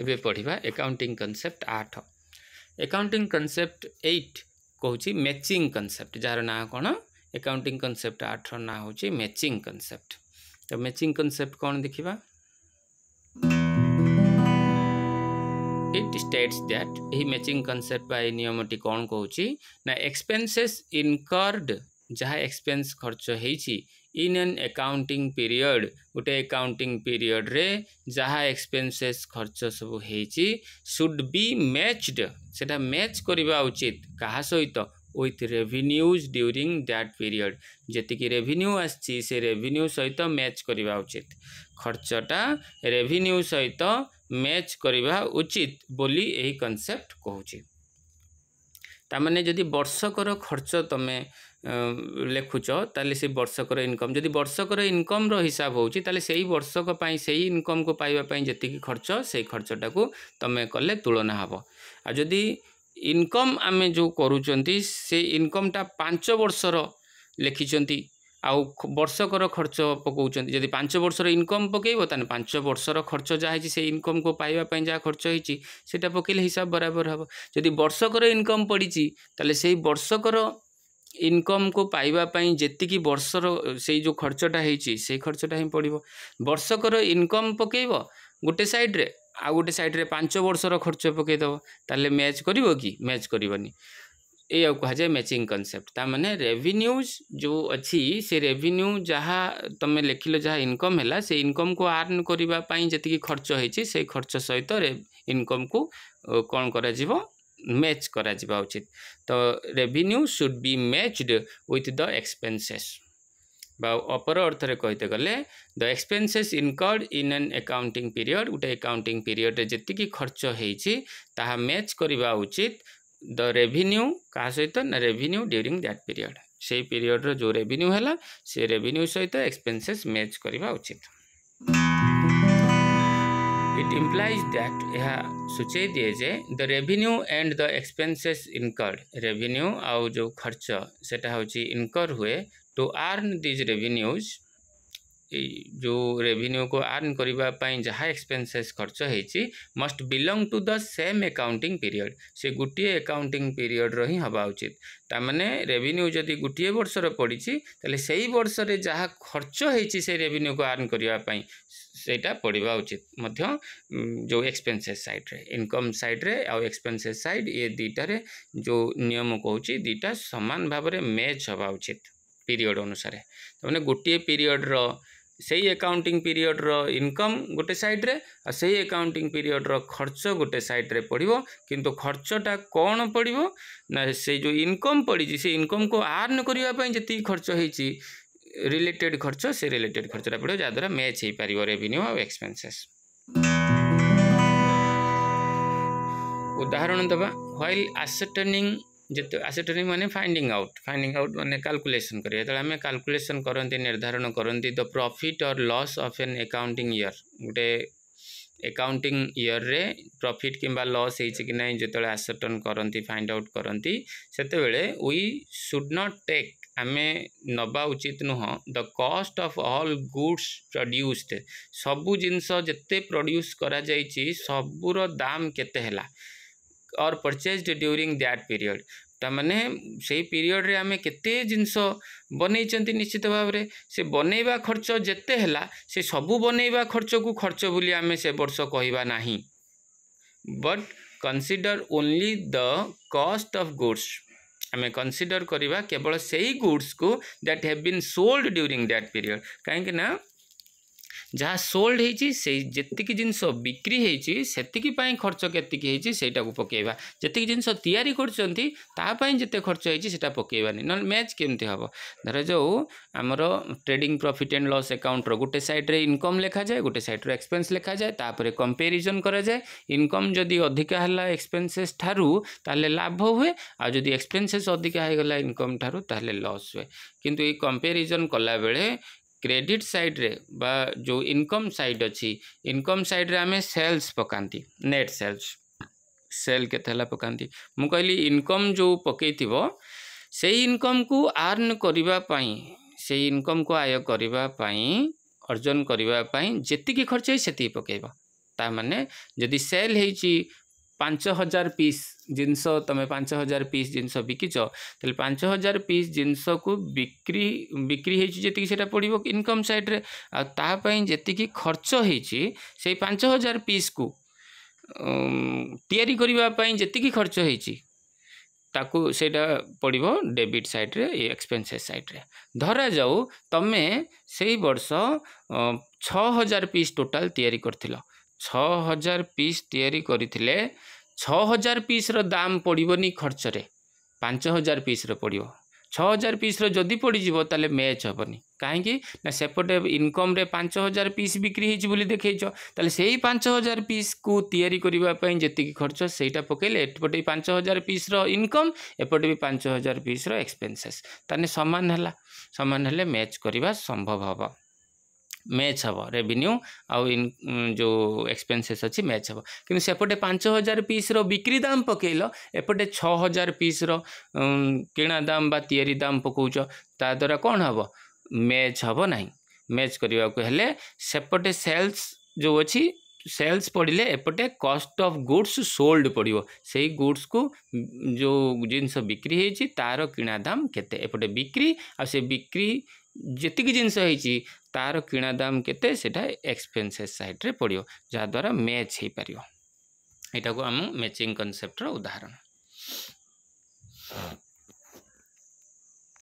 एवं पढ़ा accounting concept आठ एकाउंटिंग कनसेप्ट एट कौच मैचिंग कनसेप्ट जार ना कौन एकाउंटिंग कनसेप्ट आठ ना हूँ मैचिंग कनसेप्ट तो मैचिंग कनसेप्ट कौन देखा इट स्टेट्स दैट यही मैचिंग कनसेप्ट नियमटी कौन कौन ना एक्सपेन्से इनकर्ड ଯାହା ଏକ୍ସପେନ୍ସ ଖର୍ଚ୍ଚ ହେଇଛି ଇନ୍ ଏନ୍ ଆକାଉଣ୍ଟିଂ ପିରିୟଡ଼ ଗୋଟେ ଆକାଉଣ୍ଟିଂ ପିରିୟଡ଼ରେ ଯାହା ଏକ୍ସପେନ୍ସେସ୍ ଖର୍ଚ୍ଚ ସବୁ ହେଇଛି ସୁଡ଼୍ ବି ମ୍ୟାଚ୍ଡ ସେଇଟା ମ୍ୟାଚ୍ କରିବା ଉଚିତ କାହା ସହିତ with revenues during that period ଯେତିକି ରେଭିନ୍ୟୁ ଆସିଛି ସେ ରେଭିନ୍ୟୁ ସହିତ ମ୍ୟାଚ୍ କରିବା ଉଚିତ ଖର୍ଚ୍ଚଟା ରେଭିନ୍ୟୁ ସହିତ ମ୍ୟାଚ୍ କରିବା ଉଚିତ ବୋଲି ଏହି କନସେପ୍ଟ କହୁଛି ତାମାନେ ଯଦି ବର୍ଷକର ଖର୍ଚ୍ଚ ତୁମେ ଲେଖୁଛ ତାହେଲେ ସେ ବର୍ଷକର ଇନକମ୍ ଯଦି ବର୍ଷକର ଇନକମ୍ର ହିସାବ ହେଉଛି ତାହେଲେ ସେଇ ବର୍ଷକ ପାଇଁ ସେଇ ଇନକମ୍କୁ ପାଇବା ପାଇଁ ଯେତିକି ଖର୍ଚ୍ଚ ସେଇ ଖର୍ଚ୍ଚଟାକୁ ତୁମେ କଲେ ତୁଳନା ହେବ ଆଉ ଯଦି ଇନକମ୍ ଆମେ ଯେଉଁ କରୁଛନ୍ତି ସେ ଇନକମ୍ଟା ପାଞ୍ଚ ବର୍ଷର ଲେଖିଛନ୍ତି ଆଉ ବର୍ଷକର ଖର୍ଚ୍ଚ ପକାଉଛନ୍ତି ଯଦି ପାଞ୍ଚ ବର୍ଷର ଇନକମ୍ ପକାଇବ ତାହେଲେ ପାଞ୍ଚ ବର୍ଷର ଖର୍ଚ୍ଚ ଯାହା ହେଇଛି ସେଇ ଇନକମ୍କୁ ପାଇବା ପାଇଁ ଯାହା ଖର୍ଚ୍ଚ ହେଇଛି ସେଇଟା ପକାଇଲେ ହିସାବ ବରାବର ହେବ ଯଦି ବର୍ଷକର ଇନକମ୍ ପଡ଼ିଛି ତାହେଲେ ସେଇ ବର୍ଷକର ଇନକମ୍କୁ ପାଇବା ପାଇଁ ଯେତିକି ବର୍ଷର ସେଇ ଯେଉଁ ଖର୍ଚ୍ଚଟା ହେଇଛି ସେଇ ଖର୍ଚ୍ଚଟା ହିଁ ପଡ଼ିବ ବର୍ଷକର ଇନକମ୍ ପକାଇବ ଗୋଟେ ସାଇଡ଼୍ରେ ଆଉ ଗୋଟେ ସାଇଡ଼୍ରେ ପାଞ୍ଚ ବର୍ଷର ଖର୍ଚ୍ଚ ପକାଇଦେବ ତାହେଲେ ମ୍ୟାଚ୍ କରିବ କି ମ୍ୟାଚ୍ କରିବନି ଏଇଆକୁ କୁହାଯାଏ ମ୍ୟାଚିଂ କନସେପ୍ଟ ତା'ମାନେ ରେଭିନ୍ୟୁଜ୍ ଯେଉଁ ଅଛି ସେ ରେଭିନ୍ୟୁ ଯାହା ତୁମେ ଲେଖିଲ ଯାହା ଇନକମ୍ ହେଲା ସେ ଇନକମ୍କୁ ଆର୍ନ କରିବା ପାଇଁ ଯେତିକି ଖର୍ଚ୍ଚ ହେଇଛି ସେଇ ଖର୍ଚ୍ଚ ସହିତ ଇନକମ୍କୁ କ'ଣ କରାଯିବ ମ୍ୟାଚ୍ କରାଯିବା ଉଚିତ ତ revenue should be matched with the expenses বা অপর অর্থরে কইতে গেলে the expenses incurred in an accounting period গোটে একাউন্টিং পিরিয়ডে যেতিকি খরচ হয়েছি তাহা ম্যাচ করা উচিত द रेभिन्यू क्या सहित ना रेभिन्यू दैट पीरियड से पीरियड रो रेभिन्यू है से रेभिन्यू सहित एक्सपेन्से मैच करवा उचित इट इम्प्लाइज दैट यह सूचे दिए जे the revenue and the expenses incurred revenue आउ जो खर्च से इनकर हुए टू आर्न दिज रेभिन्यूज़ ଏଇ ଯେଉଁ ରେଭିନ୍ୟୁକୁ ଆର୍ନ କରିବା ପାଇଁ ଯାହା ଏକ୍ସପେନ୍ସେସ୍ ଖର୍ଚ୍ଚ ହେଇଛି must belong to the same accounting period ସେ ଗୋଟିଏ ଏକାଉଣ୍ଟିଂ ପିରିୟଡ଼ର ହିଁ ହେବା ଉଚିତ ତାମାନେ ରେଭିନ୍ୟୁ ଯଦି ଗୋଟିଏ ବର୍ଷର ପଡ଼ିଛି ତାହେଲେ ସେଇ ବର୍ଷରେ ଯାହା ଖର୍ଚ୍ଚ ହେଇଛି ସେ ରେଭିନ୍ୟୁକୁ ଆର୍ନ କରିବା ପାଇଁ ସେଇଟା ପଡ଼ିବା ଉଚିତ ମଧ୍ୟ ଯେଉଁ ଏକ୍ସପେନ୍ସେସ୍ ସାଇଡ଼୍ରେ ଇନକମ୍ ସାଇଡ଼୍ରେ ଆଉ ଏକ୍ସପେନ୍ସେସ୍ ସାଇଡ଼୍ ଏ ଦୁଇଟାରେ ଯେଉଁ ନିୟମ କହୁଛି ଦୁଇଟା ସମାନ ଭାବରେ ମ୍ୟାଚ୍ ହେବା ଉଚିତ ପିରିୟଡ଼ ଅନୁସାରେ ତାମାନେ ଗୋଟିଏ ପିରିୟଡ଼ର ସେଇ ଏକାଉଣ୍ଟିଂ ପିରିୟଡ଼ର ଇନକମ୍ ଗୋଟେ ସାଇଡ଼୍ରେ ଆଉ ସେଇ ଏକାଉଣ୍ଟିଂ ପିରିୟଡ଼ର ଖର୍ଚ୍ଚ ଗୋଟେ ସାଇଡ଼୍ରେ ପଡ଼ିବ କିନ୍ତୁ ଖର୍ଚ୍ଚଟା କ'ଣ ପଡ଼ିବ ନା ସେଇ ଯେଉଁ ଇନକମ୍ ପଡ଼ିଛି ସେ ଇନକମ୍କୁ ଆର୍ନ କରିବା ପାଇଁ ଯେତିକି ଖର୍ଚ୍ଚ ହେଇଛି ରିଲେଟେଡ଼୍ ଖର୍ଚ୍ଚ ସେ ରିଲେଟେଡ଼୍ ଖର୍ଚ୍ଚଟା ପଡ଼ିବ ଯାହାଦ୍ୱାରା ମ୍ୟାଚ୍ ହେଇପାରିବ ରେଭିନ୍ୟୁ ଆଉ ଏକ୍ସପେନ୍ସେସ୍ ଉଦାହରଣ ଦେବା ହ୍ୱାଇଲ୍ ଆସେଟର୍ଣ୍ଣିଙ୍ଗ ଯେତେ ଆସିଟୋନି ମାନେ ଫାଇଣ୍ଡିଂ ଆଉଟ୍ ଫାଇଣ୍ଡିଂ ଆଉଟ୍ ମାନେ କାଲକୁଲେସନ୍ କରିବେ ଯେତେବେଳେ ଆମେ କାଲକୁଲେସନ୍ କରନ୍ତି ନିର୍ଦ୍ଧାରଣ କରନ୍ତି the profit or loss of an accounting year ଗୋଟେ ଏକାଉଣ୍ଟିଂ ଇୟର୍ରେ ପ୍ରଫିଟ୍ କିମ୍ବା ଲସ୍ ହେଇଛି କି ନାହିଁ ଯେତେବେଳେ ଆସର୍ଟନ୍ କରନ୍ତି ଫାଇଣ୍ଡ ଆଉଟ୍ କରନ୍ତି ସେତେବେଳେ ୱି ସୁଡ଼୍ ନଟ୍ ଟେକ୍ ଆମେ ନେବା ଉଚିତ ନୁହଁ ଦ କଷ୍ଟ ଅଫ୍ ଅଲ୍ ଗୁଡ୍ସ ପ୍ରଡ୍ୟୁସ୍ଡ ସବୁ ଜିନିଷ ଯେତେ ପ୍ରଡ୍ୟୁସ୍ କରାଯାଇଛି ସବୁର ଦାମ୍ କେତେ ହେଲା और परचेज्ड ड्यूरींग दैट पीरियड मैंने से पीरियड में आम के जिन बनईं निश्चित भाव में से बनवा खर्च जिते से सब बनवा खर्च को खर्च बोली आम से बर्ष कहना but consider only the cost of goods आम कनसीडर करवा केवल से ही गुड्स को that have been sold during that period कहीं ଯାହା ସୋଲ୍ଡ ହେଇଛି ସେଇ ଯେତିକି ଜିନିଷ ବିକ୍ରି ହେଇଛି ସେତିକି ପାଇଁ ଖର୍ଚ୍ଚ କେତିକି ହେଇଛି ସେଇଟାକୁ ପକାଇବା ଯେତିକି ଜିନିଷ ତିଆରି କରୁଛନ୍ତି ତା ପାଇଁ ଯେତେ ଖର୍ଚ୍ଚ ହେଇଛି ସେଇଟା ପକାଇବାନି ନହେଲେ ମ୍ୟାଚ୍ କେମିତି ହେବ ଧର ଯେଉଁ ଆମର ଟ୍ରେଡିଂ ପ୍ରଫିଟ୍ ଆଣ୍ଡ ଲସ୍ ଆକାଉଣ୍ଟର ଗୋଟେ ସାଇଡ଼୍ରେ ଇନକମ୍ ଲେଖାଯାଏ ଗୋଟେ ସାଇଡ଼୍ରେ ଏକ୍ସପେନ୍ସ ଲେଖାଯାଏ ତାପରେ କମ୍ପାରିଜନ୍ କରାଯାଏ ଇନକମ୍ ଯଦି ଅଧିକା ହେଲା ଏକ୍ସପେନ୍ସେସ୍ ଠାରୁ ତାହେଲେ ଲାଭ ହୁଏ ଆଉ ଯଦି ଏକ୍ସପେନ୍ସେସ୍ ଅଧିକା ହେଇଗଲା ଇନକମ୍ ଠାରୁ ତାହେଲେ ଲସ୍ ହୁଏ କିନ୍ତୁ ଏଇ କମ୍ପାରିଜନ୍ କଲାବେଳେ क्रेडिट साइड रे बा जो इनकम साइड अच्छी इनकम साइड रे आम सेल्स पकाती नेट सेल्स सेल के थला पकाती मु कहली इनकम जो पकई थी इनकम को आर्न करने से इनकम को आय करने अर्जन करने जी खर्च है से पकड़ ता मैंने जदि सेल हो ପାଞ୍ଚ ହଜାର ପିସ୍ ଜିନିଷ ତୁମେ ପାଞ୍ଚ ହଜାର ପିସ୍ ଜିନିଷ ବିକିଛ ତାହେଲେ ପାଞ୍ଚ ହଜାର ପିସ୍ ଜିନିଷକୁ ବିକ୍ରି ବିକ୍ରି ହେଇଛି ଯେତିକି ସେଇଟା ପଡ଼ିବ ଇନକମ୍ ସାଇଡ଼୍ରେ ଆଉ ତା ପାଇଁ ଯେତିକି ଖର୍ଚ୍ଚ ହେଇଛି ସେଇ ପାଞ୍ଚ ହଜାର ପିସ୍କୁ ତିଆରି କରିବା ପାଇଁ ଯେତିକି ଖର୍ଚ୍ଚ ହେଇଛି ତାକୁ ସେଇଟା ପଡ଼ିବ ଡେବିଟ୍ ସାଇଡ଼୍ରେ ଏ ଏକ୍ସପେନ୍ସେସ୍ ସାଇଡ଼୍ରେ ଧରାଯାଉ ତୁମେ ସେଇ ବର୍ଷ ଛଅ ହଜାର ପିସ୍ ଟୋଟାଲ୍ ତିଆରି କରିଥିଲ ଛଅ ହଜାର ପିସ୍ ତିଆରି କରିଥିଲେ ଛଅ ହଜାର ପିସ୍ର ଦାମ୍ ପଡ଼ିବନି ଖର୍ଚ୍ଚରେ ପାଞ୍ଚ ହଜାର ପିସ୍ର ପଡ଼ିବ ଛଅ ହଜାର ପିସ୍ର ଯଦି ପଡ଼ିଯିବ ତାହେଲେ ମ୍ୟାଚ୍ ହେବନି କାହିଁକି ନା ସେପଟେ ଇନକମ୍ରେ ପାଞ୍ଚ ହଜାର ପିସ୍ ବିକ୍ରି ହେଇଛି ବୋଲି ଦେଖେଇଛ ତାହେଲେ ସେଇ ପାଞ୍ଚ ହଜାର ପିସ୍କୁ ତିଆରି କରିବା ପାଇଁ ଯେତିକି ଖର୍ଚ୍ଚ ସେଇଟା ପକେଇଲେ ଏପଟେ ବି ପାଞ୍ଚ ହଜାର ପିସ୍ର ଇନକମ୍ ଏପଟେ ବି ପାଞ୍ଚ ହଜାର ପିସ୍ର ଏକ୍ସପେନ୍ସେସ୍ ତାହେଲେ ସମାନ ହେଲା ସମାନ ହେଲେ ମ୍ୟାଚ୍ କରିବା ସମ୍ଭବ ହେବ मैच हम रेभिन्यू आउ जो एक्सपेन्सेस अच्छी मैच हम कि सेपटे पांच हजार पीस्र बिक्री दाम पकईल एपटे छ हजार पीस्र किणा दाम बायरी दाम पकोच तादारा कौन हम मैच हम ना मैच करने को सेपटे सेल्स जो अच्छी सेल्स पड़े एपटे कस्ट अफ गुड्स सोल्ड पड़ो से गुड्स को जो जिनस बिक्री तार किणा दाम केपटे बिक्री आ बिक्री जीक जिनस तार किणा दाम केटा एक्सपेन्से सैड्रे पड़ो जहाद्वारा मैच हो पार यू आम मैचिंग कनसेप्टर उदाहरण